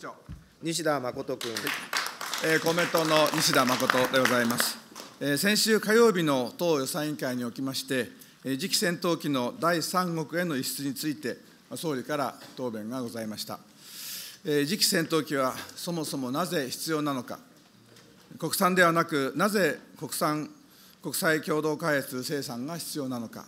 長西田誠君、はいえー、公明党の西田誠でございます、えー、先週火曜日の党予算委員会におきまして、えー、次期戦闘機の第三国への輸出について総理から答弁がございました、えー、次期戦闘機はそもそもなぜ必要なのか国産ではなくなぜ国産国際共同開発生産が必要なのか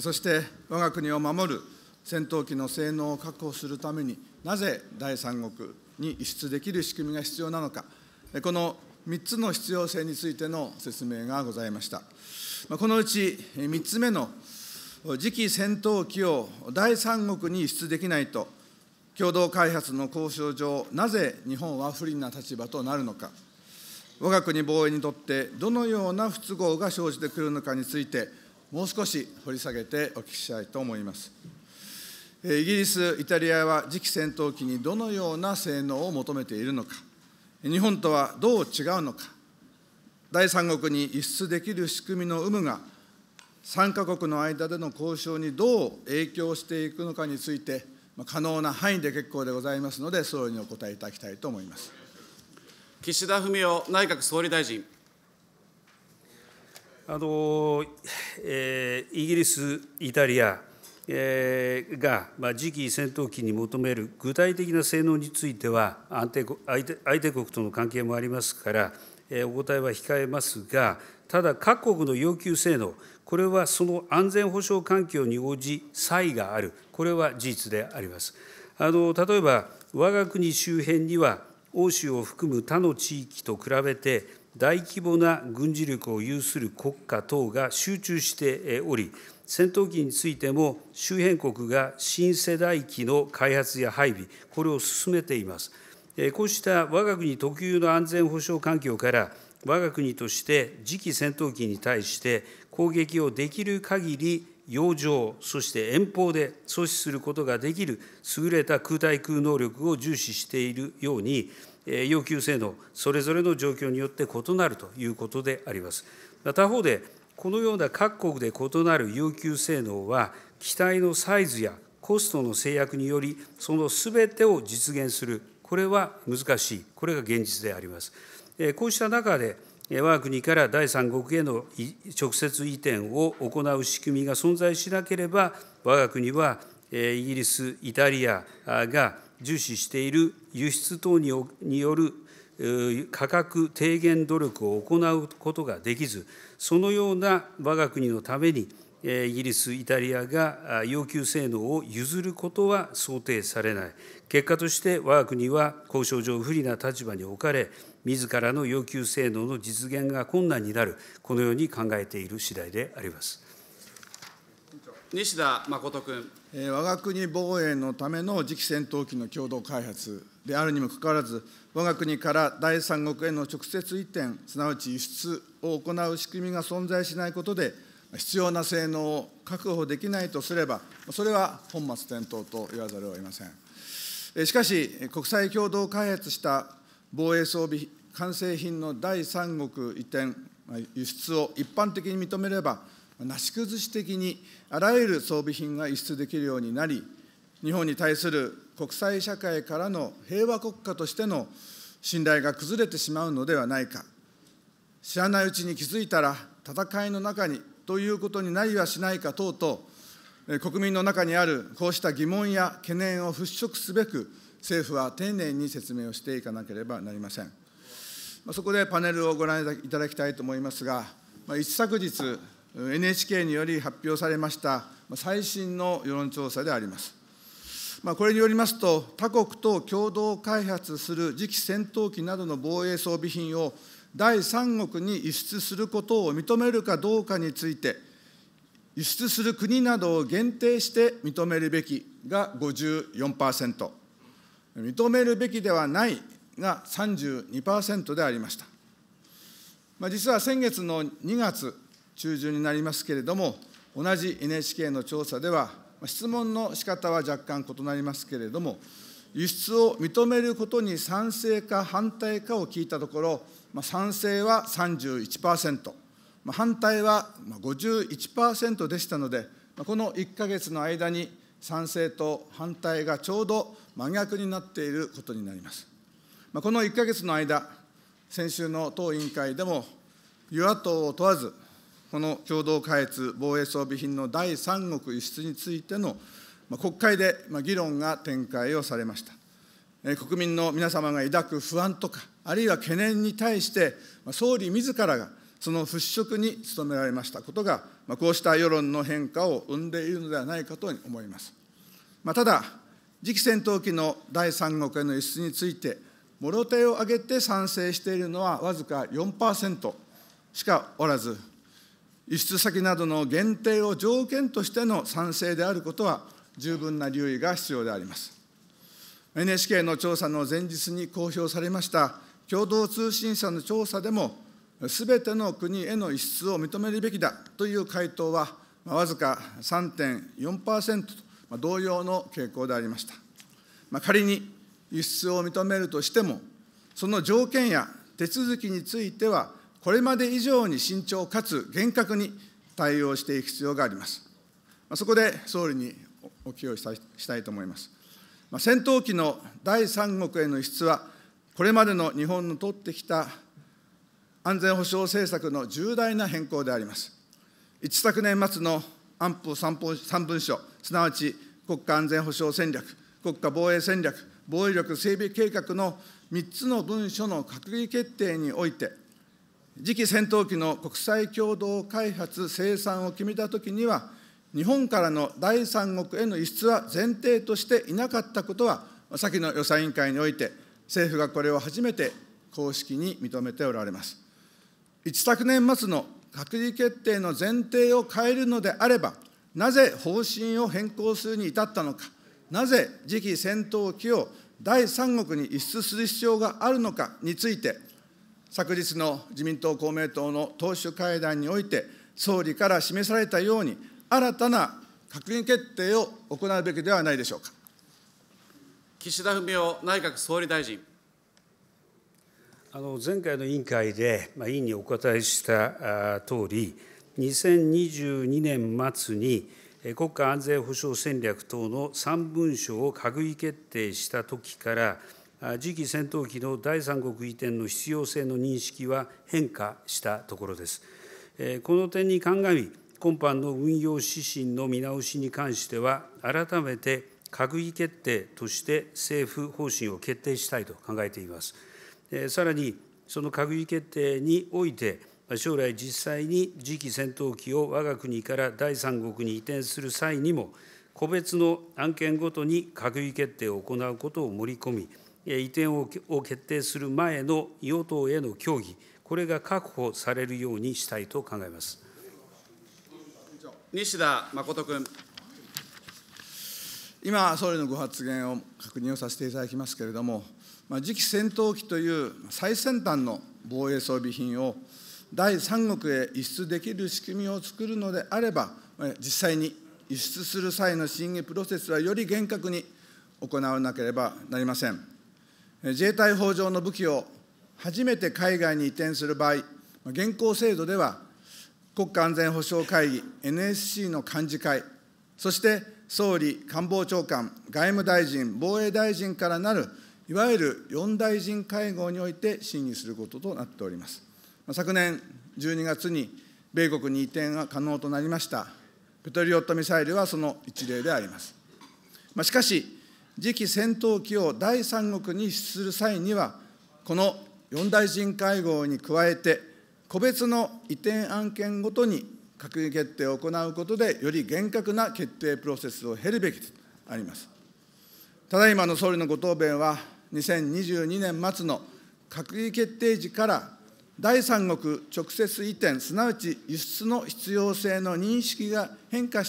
そして我が国を守る戦闘機の性能を確保するためになぜ第三国に輸出できる仕組みが必要なのか、この3つの必要性についての説明がございました。このうち3つ目の次期戦闘機を第三国に輸出できないと、共同開発の交渉上、なぜ日本は不利な立場となるのか、我が国防衛にとってどのような不都合が生じてくるのかについて、もう少し掘り下げてお聞きしたいと思います。イギリス、イタリアは次期戦闘機にどのような性能を求めているのか、日本とはどう違うのか、第三国に輸出できる仕組みの有無が、三か国の間での交渉にどう影響していくのかについて、可能な範囲で結構でございますので、総理にお答えいただきたいと思います岸田文雄内閣総理大臣。あのえー、イギリス、イタリア、が、次期戦闘機に求める具体的な性能については、安定相手国との関係もありますから、お答えは控えますが、ただ各国の要求性能、これはその安全保障環境に応じ、差異がある、これは事実であります。あの例えば、我が国周辺には、欧州を含む他の地域と比べて、大規模な軍事力を有する国家等が集中しており、戦闘機についても周辺国が新世代機の開発や配備、これを進めています。こうした我が国特有の安全保障環境から、我が国として次期戦闘機に対して攻撃をできる限り洋上、そして遠方で阻止することができる優れた空対空能力を重視しているように、要求性能、それぞれの状況によって異なるということであります。他方で、このような各国で異なる要求性能は、機体のサイズやコストの制約により、そのすべてを実現する、これは難しい、これが現実であります。こうした中で、我が国から第三国への直接移転を行う仕組みが存在しなければ、我が国はイギリス、イタリアが重視している輸出等による価格低減努力を行うことができず、そのような我が国のために、イギリス、イタリアが要求性能を譲ることは想定されない、結果として我が国は交渉上不利な立場に置かれ、自らの要求性能の実現が困難になる、このように考えている次第であります西田誠君。我が国防衛のための次期戦闘機の共同開発であるにもかかわらず、我が国から第三国への直接移転、すなわち輸出を行う仕組みが存在しないことで、必要な性能を確保できないとすれば、それは本末転倒と言わざるを得ません。しかし、国際共同開発した防衛装備完成品の第三国移転、輸出を一般的に認めれば、なし崩し的にあらゆる装備品が輸出できるようになり、日本に対する国際社会からの平和国家としての信頼が崩れてしまうのではないか、知らないうちに気づいたら戦いの中にということになりはしないか等々、国民の中にあるこうした疑問や懸念を払拭すべく、政府は丁寧に説明をしていかなければなりません。そこでパネルをご覧いただきたいと思いますが、一昨日、NHK により発表されました最新の世論調査であります。まあ、これによりますと、他国と共同開発する次期戦闘機などの防衛装備品を第三国に輸出することを認めるかどうかについて、輸出する国などを限定して認めるべきが54%、認めるべきではないが32%でありました。まあ、実は先月の2月、中旬になりますけれども、同じ NHK の調査では、質問の仕方は若干異なりますけれども、輸出を認めることに賛成か反対かを聞いたところ、まあ、賛成は31%、まあ、反対は51%でしたので、この1か月の間に賛成と反対がちょうど真逆になっていることになります。まあ、この1か月の間、先週の党委員会でも、与野党を問わず、この共同開発防衛装備品の第三国輸出についての国会で議論が展開をされました。国民の皆様が抱く不安とか、あるいは懸念に対して、総理自らがその払拭に努められましたことが、こうした世論の変化を生んでいるのではないかと思います。ただ、次期戦闘機の第三国への輸出について、もろ手を挙げて賛成しているのはわずか4%しかおらず、輸出先などの限定を条件としての賛成であることは、十分な留意が必要であります。NHK の調査の前日に公表されました共同通信社の調査でも、すべての国への輸出を認めるべきだという回答は、わずか3.4%と、同様の傾向でありました。まあ、仮に輸出を認めるとしても、その条件や手続きについては、これまで以上に慎重かつ厳格に対応していく必要があります。そこで総理にお寄をしたいと思います。戦闘機の第三国への輸出は、これまでの日本の取ってきた安全保障政策の重大な変更であります。一昨年末の安保3文書、すなわち国家安全保障戦略、国家防衛戦略、防衛力整備計画の3つの文書の閣議決定において、次期戦闘機の国際共同開発・生産を決めたときには、日本からの第三国への輸出は前提としていなかったことは、先の予算委員会において、政府がこれを初めて公式に認めておられます。一昨年末の閣議決定の前提を変えるのであれば、なぜ方針を変更するに至ったのか、なぜ次期戦闘機を第三国に輸出する必要があるのかについて、昨日の自民党、公明党の党首会談において、総理から示されたように、新たな閣議決定を行うべきではないでしょうか。岸田文雄内閣総理大臣。あの前回の委員会で、まあ、委員にお答えした通り、2022年末に国家安全保障戦略等の3文書を閣議決定したときから、次期戦闘機の第三国移転の必要性の認識は変化したところです。この点に鑑み、今般の運用指針の見直しに関しては、改めて閣議決定として政府方針を決定したいと考えています。さらに、その閣議決定において、将来実際に次期戦闘機を我が国から第三国に移転する際にも、個別の案件ごとに閣議決定を行うことを盛り込み、移転を決定する前の与党への協議、これが確保されるようにしたいと考えます西田誠君。今、総理のご発言を確認をさせていただきますけれども、まあ、次期戦闘機という最先端の防衛装備品を第三国へ輸出できる仕組みを作るのであれば、実際に輸出する際の審議プロセスはより厳格に行わなければなりません。自衛隊法上の武器を初めて海外に移転する場合、現行制度では、国家安全保障会議、NSC の幹事会、そして総理、官房長官、外務大臣、防衛大臣からなる、いわゆる4大臣会合において審議することとなっております。昨年12月に、米国に移転が可能となりました、ペトリオットミサイルはその一例であります。ましかし、次期戦闘機を第三国に輸出する際には、この4大臣会合に加えて、個別の移転案件ごとに閣議決定を行うことで、より厳格な決定プロセスを経るべきとあります。ただいまの総理のご答弁は、2022年末の閣議決定時から第三国直接移転、すなわち輸出の必要性の認識が変化し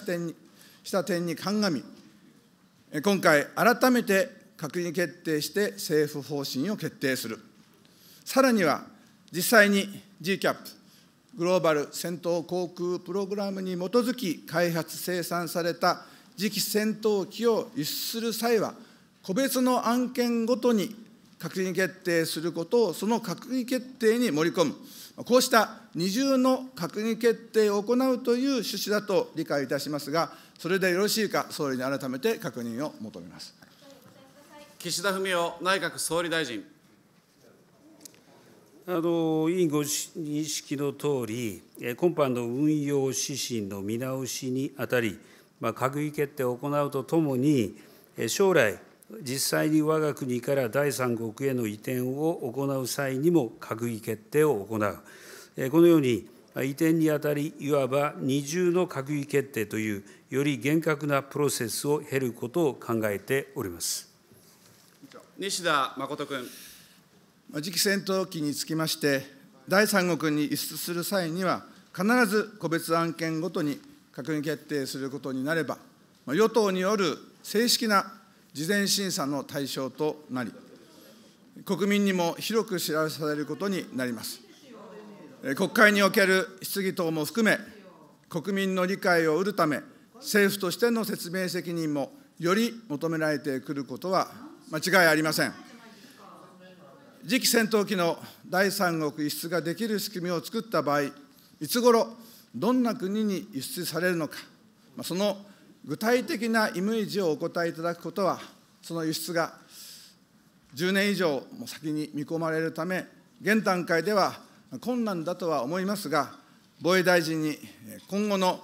した点に鑑み、今回、改めて閣議決定して政府方針を決定する、さらには実際に GCAP、グローバル戦闘航空プログラムに基づき開発・生産された次期戦闘機を輸出する際は、個別の案件ごとに閣議決定することをその閣議決定に盛り込む、こうした二重の閣議決定を行うという趣旨だと理解いたしますが、それでよろしいか、総理に改めて確認を求めます岸田文雄内閣総理大臣。あの委員ご認識のとおり、今般の運用指針の見直しにあたり、まあ、閣議決定を行うとともに、将来、実際にわが国から第三国への移転を行う際にも閣議決定を行う、このように移転にあたり、いわば二重の閣議決定という、より厳格なプロセスを経ることを考えております西田誠君。次期戦闘機につきまして、第三国に輸出する際には、必ず個別案件ごとに閣議決定することになれば、与党による正式な事前審査の対象となり、国民にも広く知らされることになります。国会における質疑等も含め、国民の理解を得るため、政府としての説明責任もより求められてくることは間違いありません。次期戦闘機の第三国輸出ができる仕組みを作った場合、いつ頃どんな国に輸出されるのか、その具体的なイメージをお答えいただくことは、その輸出が10年以上も先に見込まれるため、現段階では困難だとは思いますが、防衛大臣に今後の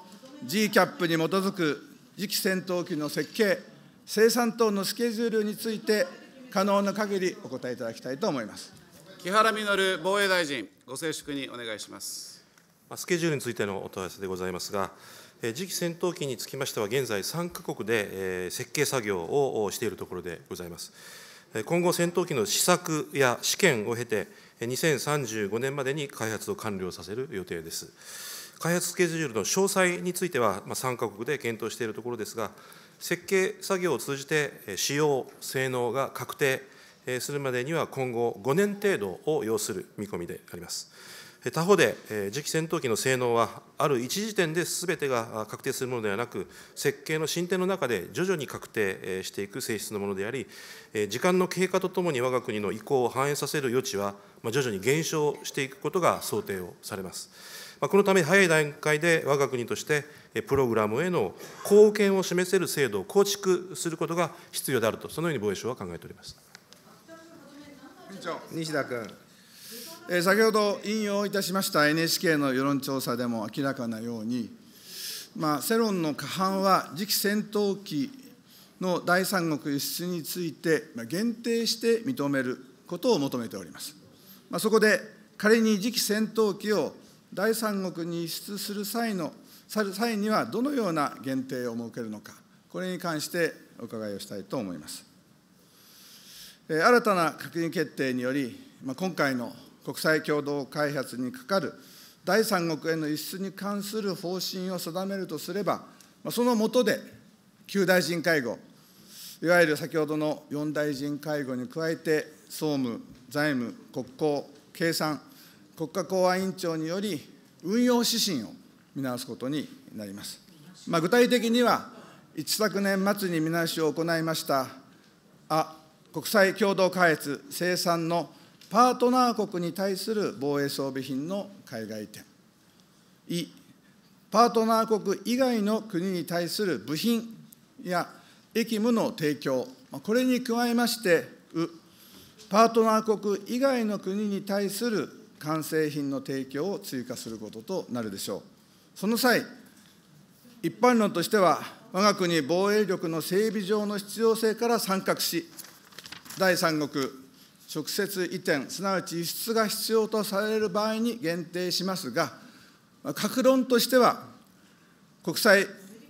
GCAP に基づく次期戦闘機の設計、生産等のスケジュールについて、可能な限りお答えいただきたいと思います。木原稔防衛大臣、ご静粛にお願いします。スケジュールについてのお問い合わせでございますが、次期戦闘機につきましては、現在3カ国で設計作業をしているところでございます。今後、戦闘機の試作や試験を経て、2035年までに開発を完了させる予定です。開発スケジュールの詳細については、ま3カ国で検討しているところですが、設計作業を通じて使用、性能が確定するまでには、今後5年程度を要する見込みであります。他方で、次期戦闘機の性能は、ある一時点ですべてが確定するものではなく、設計の進展の中で徐々に確定していく性質のものであり、時間の経過とともに我が国の意向を反映させる余地は、徐々に減少していくことが想定をされます。このため、早い段階で我が国として、プログラムへの貢献を示せる制度を構築することが必要であると、そのように防衛省は考えております。西田君。先ほど引用いたしました NHK の世論調査でも明らかなように、まあ、世論の過半は次期戦闘機の第三国輸出について限定して認めることを求めております。まあ、そこで仮に次期戦闘機を第三国に輸出する際の際にはどのような限定を設けるのか、これに関してお伺いをしたいと思います。新たな閣議決定により、まあ、今回の国際共同開発にかかる第三国への輸出に関する方針を定めるとすれば、その下で、旧大臣会合、いわゆる先ほどの4大臣会合に加えて、総務、財務、国交、経産、国家公安委員長により、運用指針を見直すことになります。まあ、具体的には、一昨年末に見直しを行いました、あ国際共同開発、生産のパートナー国に対する防衛装備品の海外移転、い、パートナー国以外の国に対する部品や役務の提供、これに加えまして、う、パートナー国以外の国に対する完成品の提供を追加することとなるでしょう。その際、一般論としては、我が国防衛力の整備上の必要性から参画し、第三国直接移転、すなわち輸出が必要とされる場合に限定しますが、各論としては、国際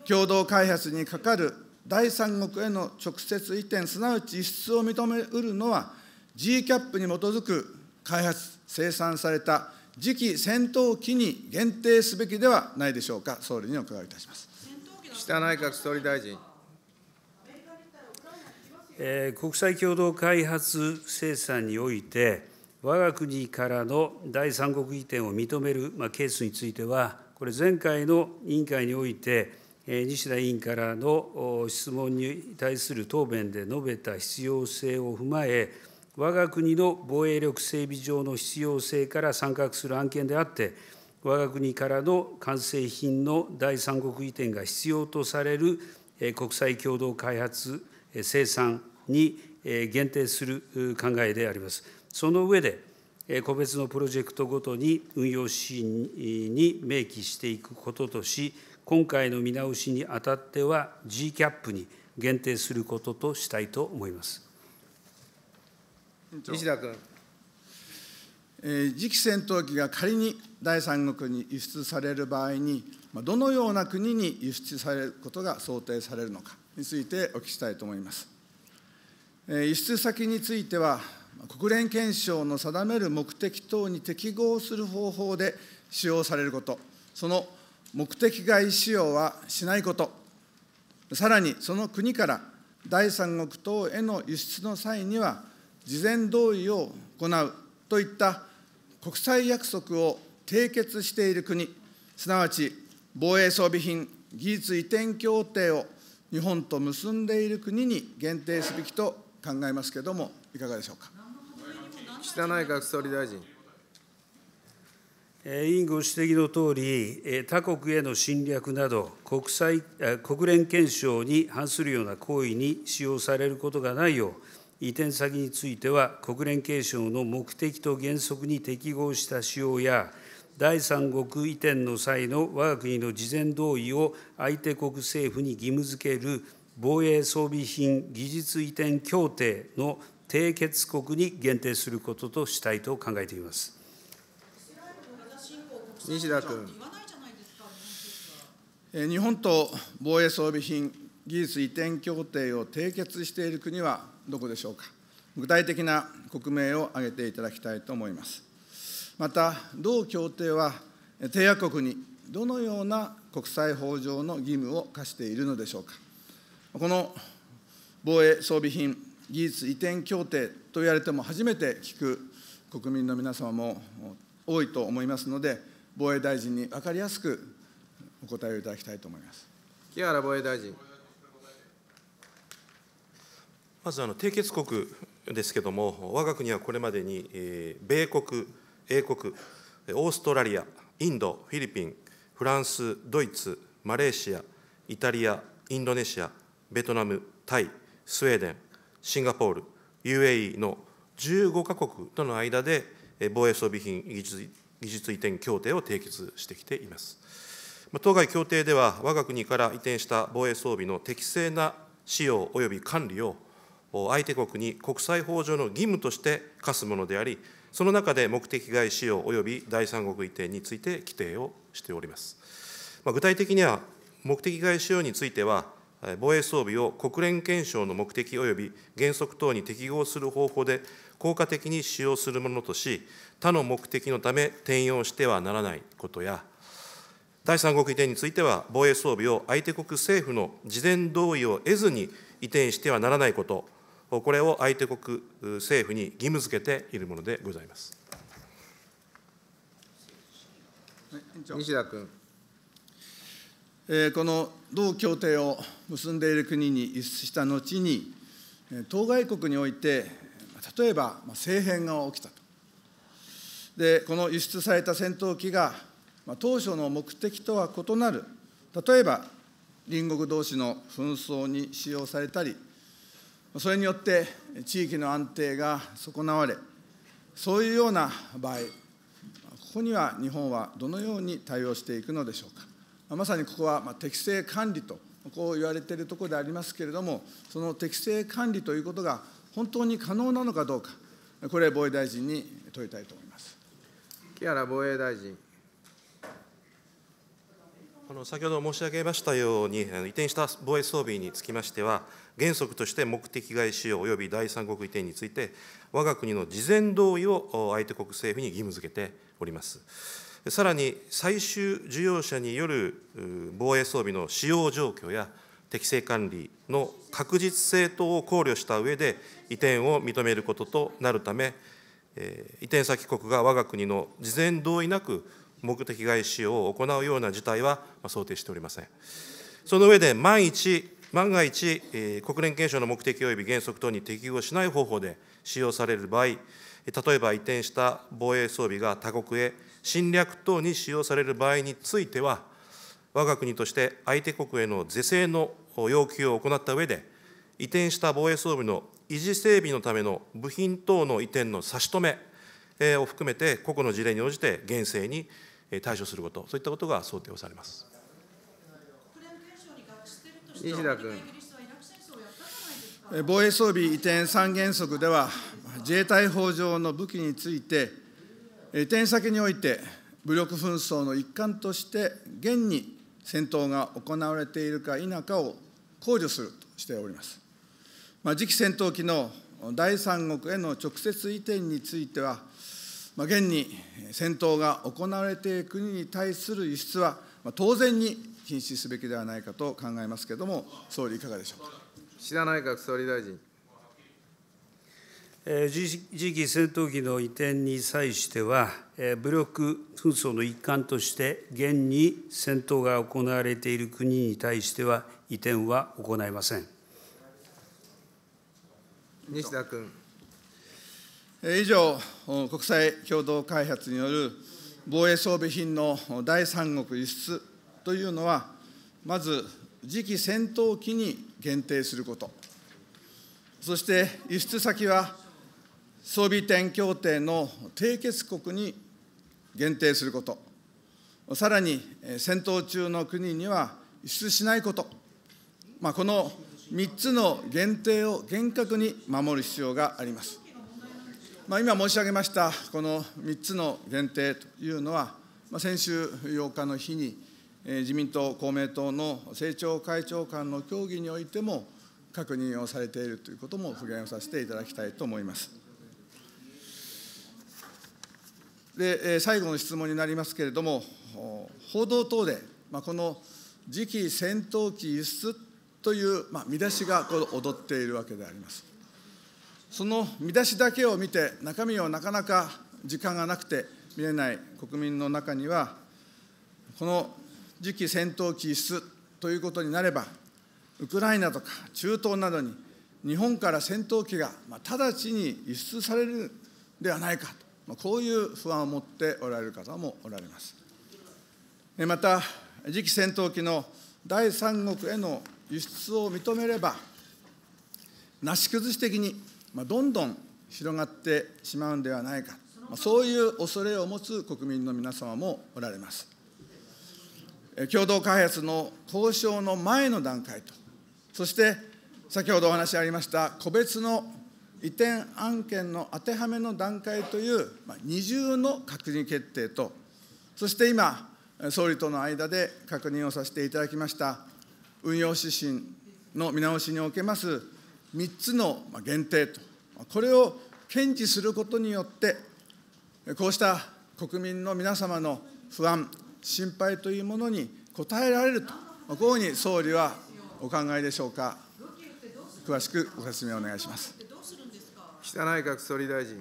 共同開発にかかる第三国への直接移転、すなわち輸出を認めうるのは、GCAP に基づく開発、生産された次期戦闘機に限定すべきではないでしょうか、総理にお伺いいたします。岸田内閣総理大臣。国際共同開発生産において、わが国からの第三国移転を認めるケースについては、これ、前回の委員会において、西田委員からの質問に対する答弁で述べた必要性を踏まえ、我が国の防衛力整備上の必要性から参画する案件であって、我が国からの完成品の第三国移転が必要とされる国際共同開発生産に限定する考えであります。その上で、個別のプロジェクトごとに運用指針に明記していくこととし、今回の見直しにあたっては GCAP に限定することとしたいと思います。西田君。次期戦闘機が仮に第三国に輸出される場合に、どのような国に輸出されることが想定されるのか、についてお聞きしたいと思います。輸出先については、国連憲章の定める目的等に適合する方法で使用されること、その目的外使用はしないこと、さらにその国から第三国等への輸出の際には、事前同意を行うといった国際約束を締結している国、すなわち防衛装備品技術移転協定を日本と結んでいる国に限定すべきと考えますけれども、いかがでしょうか。岸田内閣総理大臣。委員ご指摘のとおり、他国への侵略など国際、国連憲章に反するような行為に使用されることがないよう、移転先については、国連憲章の目的と原則に適合した使用や、第三国移転の際のわが国の事前同意を相手国政府に義務づける防衛装備品技術移転協定の締結国に限定することとしたいと考えています。西田君。日本と防衛装備品技術移転協定を締結している国はどこでしょうか。具体的な国名を挙げていただきたいと思います。また同協定は締約国にどのような国際法上の義務を課しているのでしょうか。この防衛装備品技術移転協定と言われても初めて聞く国民の皆様も多いと思いますので、防衛大臣に分かりやすくお答えをいただきたいと思います木原防衛大臣。まずあの締結国ですけれども、我が国はこれまでに、え米国、英国、オーストラリア、インド、フィリピン、フランス、ドイツ、マレーシア、イタリア、インドネシア、ベトナム、タイ、スウェーデン、シンガポール、UAE の15か国との間で防衛装備品技術技術移転協定を締結してきています。当該協定では、我が国から移転した防衛装備の適正な使用及び管理を相手国に国際法上の義務として課すものであり、その中で目的外使用及び第三国移転について規定をしております。まあ、具体的には、目的外使用については、防衛装備を国連憲章の目的及び原則等に適合する方法で効果的に使用するものとし、他の目的のため転用してはならないことや、第三国移転については、防衛装備を相手国政府の事前同意を得ずに移転してはならないこと、これを相手国政府に義務付けているものでございます。西田君。この同協定を結んでいる国に輸出した後に、当該国において、例えば政変が起きたと。で、この輸出された戦闘機が、当初の目的とは異なる、例えば隣国同士の紛争に使用されたり、それによって地域の安定が損なわれ、そういうような場合、ここには日本はどのように対応していくのでしょうか。まさにここは適正管理と、こう言われているところでありますけれども、その適正管理ということが本当に可能なのかどうか、これ、防衛大臣に問いたいと思います木原防衛大臣。あの先ほど申し上げましたように、移転した防衛装備につきましては、原則として目的外使用及び第三国移転について、我が国の事前同意を相手国政府に義務付けております。さらに、最終需要者による防衛装備の使用状況や適正管理の確実性等を考慮した上で、移転を認めることとなるため、移転先国が我が国の事前同意なく目的外使用を行うような事態は想定しておりません。その上で、万一、万が一、国連憲章の目的及び原則等に適合しない方法で使用される場合、例えば移転した防衛装備が他国へ侵略等に使用される場合については、我が国として相手国への是正の要求を行った上で、移転した防衛装備の維持整備のための部品等の移転の差し止めを含めて、個々の事例に応じて厳正に対処すること、そういったことが想定をされます。西田君。防衛装備移転三原則では、自衛隊法上の武器について、移転先において、武力紛争の一環として、現に戦闘が行われているか否かを控除するとしております。まあ、次期戦闘機の第三国への直接移転については、まあ、現に戦闘が行われている国に対する輸出は、当然に禁止すべきではないかと考えますけれども、総理、いかがでしょうか。岸田内閣総理大臣。次期戦闘機の移転に際しては、武力紛争の一環として、現に戦闘が行われている国に対しては、移転は行いません。西田君。以上、国際共同開発による防衛装備品の第三国輸出というのは、まず次期戦闘機に限定すること、そして輸出先は装備店協定の締結国に限定すること、さらに戦闘中の国には輸出しないこと、まあ、この3つの限定を厳格に守る必要があります。まあ、今申し上げましたこの3つの限定というのは、まあ、先週8日の日に、えー、自民党、公明党の政調会長間の協議においても確認をされているということも復元をさせていただきたいと思います。で、えー、最後の質問になりますけれども、報道等で、まあ、この次期戦闘機輸出という、まあ、見出しがこう踊っているわけであります。その見出しだけを見て、中身をなかなか時間がなくて見れない国民の中には、この次期戦闘機輸出ということになれば、ウクライナとか中東などに、日本から戦闘機が直ちに輸出されるではないかと、こういう不安を持っておられる方もおられます。また、次期戦闘機の第三国への輸出を認めれば、なし崩し的にまあ、どんどん広がってしまうんではないか、まあ、そういう恐れを持つ国民の皆様もおられます。共同開発の交渉の前の段階と、そして先ほどお話ありました個別の移転案件の当てはめの段階という、まあ、二重の閣議決定と、そして今、総理との間で確認をさせていただきました運用指針の見直しにおけます3つの限定と、これを検知することによって、こうした国民の皆様の不安、心配というものに応えられると、こういうふうに総理はお考えでしょうか、詳しくご説明をお願いします。岸田内閣総理大臣。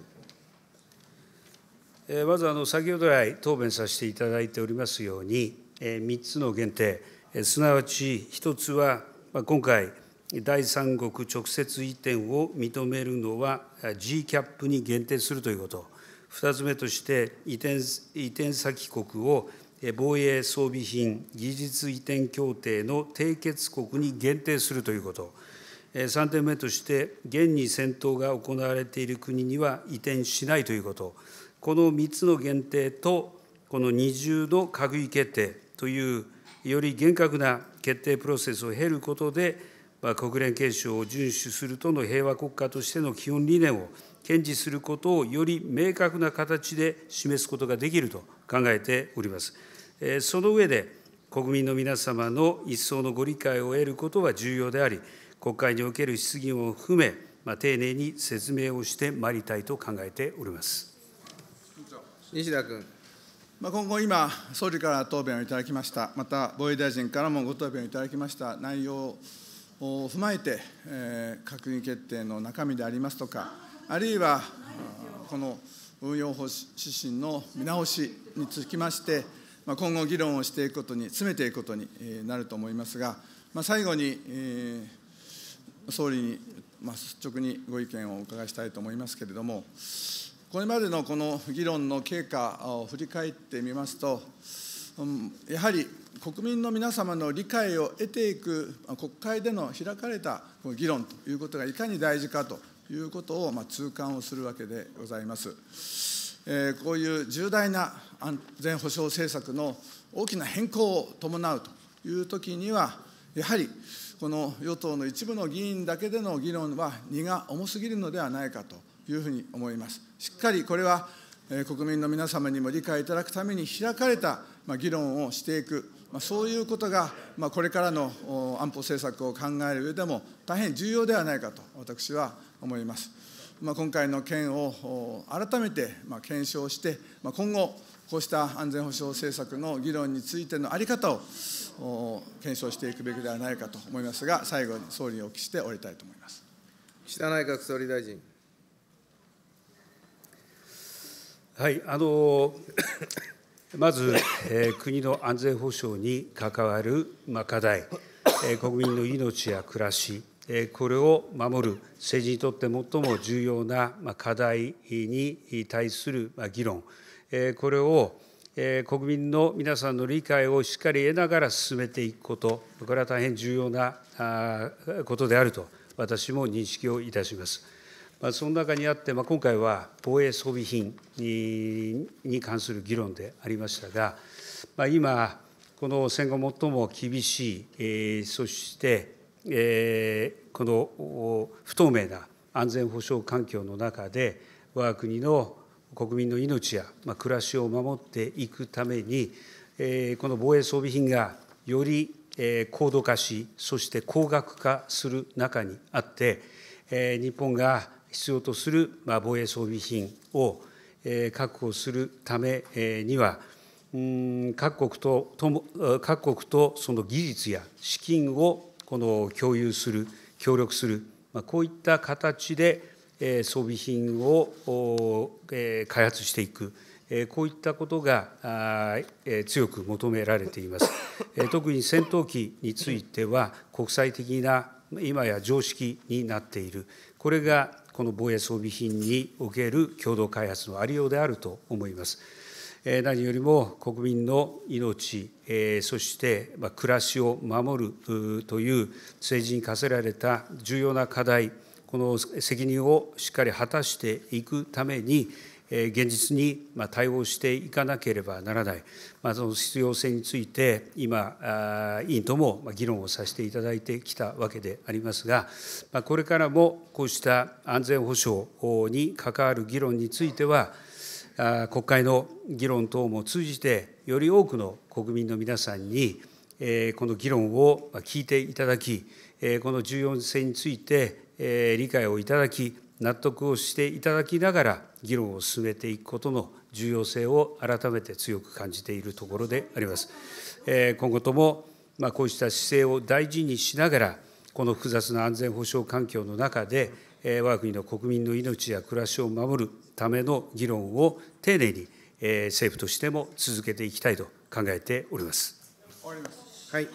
まずあの先ほど来答弁させていただいておりますように、3つの限定、すなわち1つは今回、第三国直接移転を認めるのは GCAP に限定するということ、2つ目として移転移転先国を防衛装備品技術移転協定の締結国に限定するということ、3点目として、現に戦闘が行われている国には移転しないということ、この3つの限定と、この二重の閣議決定という、より厳格な決定プロセスを経ることで、国連憲章を順守するとの平和国家としての基本理念を堅持することをより明確な形で示すことができると考えております。その上で、国民の皆様の一層のご理解を得ることは重要であり、国会における質疑を含め、まあ、丁寧に説明をしてまいりたいと考えております西田君。まあ、今後、今、総理から答弁をいただきました、また防衛大臣からもご答弁をいただきました内容を踏まえて、えー、閣議決定の中身でありますとか、あるいはこの運用方指針の見直しにつきまして、まあ、今後、議論をしていくことに、詰めていくことになると思いますが、まあ、最後に、えー、総理に、まあ、率直にご意見をお伺いしたいと思いますけれども、これまでのこの議論の経過を振り返ってみますと、やはり国民の皆様の理解を得ていく国会での開かれた議論ということがいかに大事かということをまあ痛感をするわけでございます。えこういう重大な安全保障政策の大きな変更を伴うというときには、やはりこの与党の一部の議員だけでの議論は荷が重すぎるのではないかというふうに思います。しっかりこれは国民の皆様にも理解いただくために開かれた議論をしていく、まあ、そういうことが、まあ、これからの安保政策を考える上でも大変重要ではないかと私は思います。まあ、今回の件を改めて、まあ、検証して、まあ、今後、こうした安全保障政策の議論についての在り方を検証していくべきではないかと思いますが、最後に総理にお聞きして終わりたいと思います岸田内閣総理大臣。はいあのまず、えー、国の安全保障に関わる、まあ、課題、えー、国民の命や暮らし、えー、これを守る政治にとって最も重要な、まあ、課題に対する、まあ、議論、えー、これを、えー、国民の皆さんの理解をしっかり得ながら進めていくこと、これは大変重要なあことであると、私も認識をいたします。その中にあって、今回は防衛装備品に関する議論でありましたが、今、この戦後最も厳しい、そして、この不透明な安全保障環境の中で、我が国の国民の命や暮らしを守っていくために、この防衛装備品がより高度化し、そして高額化する中にあって、日本が必要とする防衛装備品を確保するためには、各国と各国とその技術や資金をこの共有する、協力する、こういった形で装備品を開発していく、こういったことが強く求められています。特に戦闘機については、国際的な今や常識になっている、これがこの防衛装備品における共同開発のありようであると思います。何よりも国民の命、そして暮らしを守るという政治に課せられた重要な課題、この責任をしっかり果たしていくために、現実に対応していかなければならない、その必要性について、今、委員とも議論をさせていただいてきたわけでありますが、これからもこうした安全保障に関わる議論については、国会の議論等も通じて、より多くの国民の皆さんに、この議論を聞いていただき、この重要性について理解をいただき、納得をしていただきながら、議論を進めていくことの重要性を改めて強く感じているところであります。今後とも、まこうした姿勢を大事にしながら、この複雑な安全保障環境の中で、我が国の国民の命や暮らしを守るための議論を丁寧に政府としても続けていきたいと考えております。はい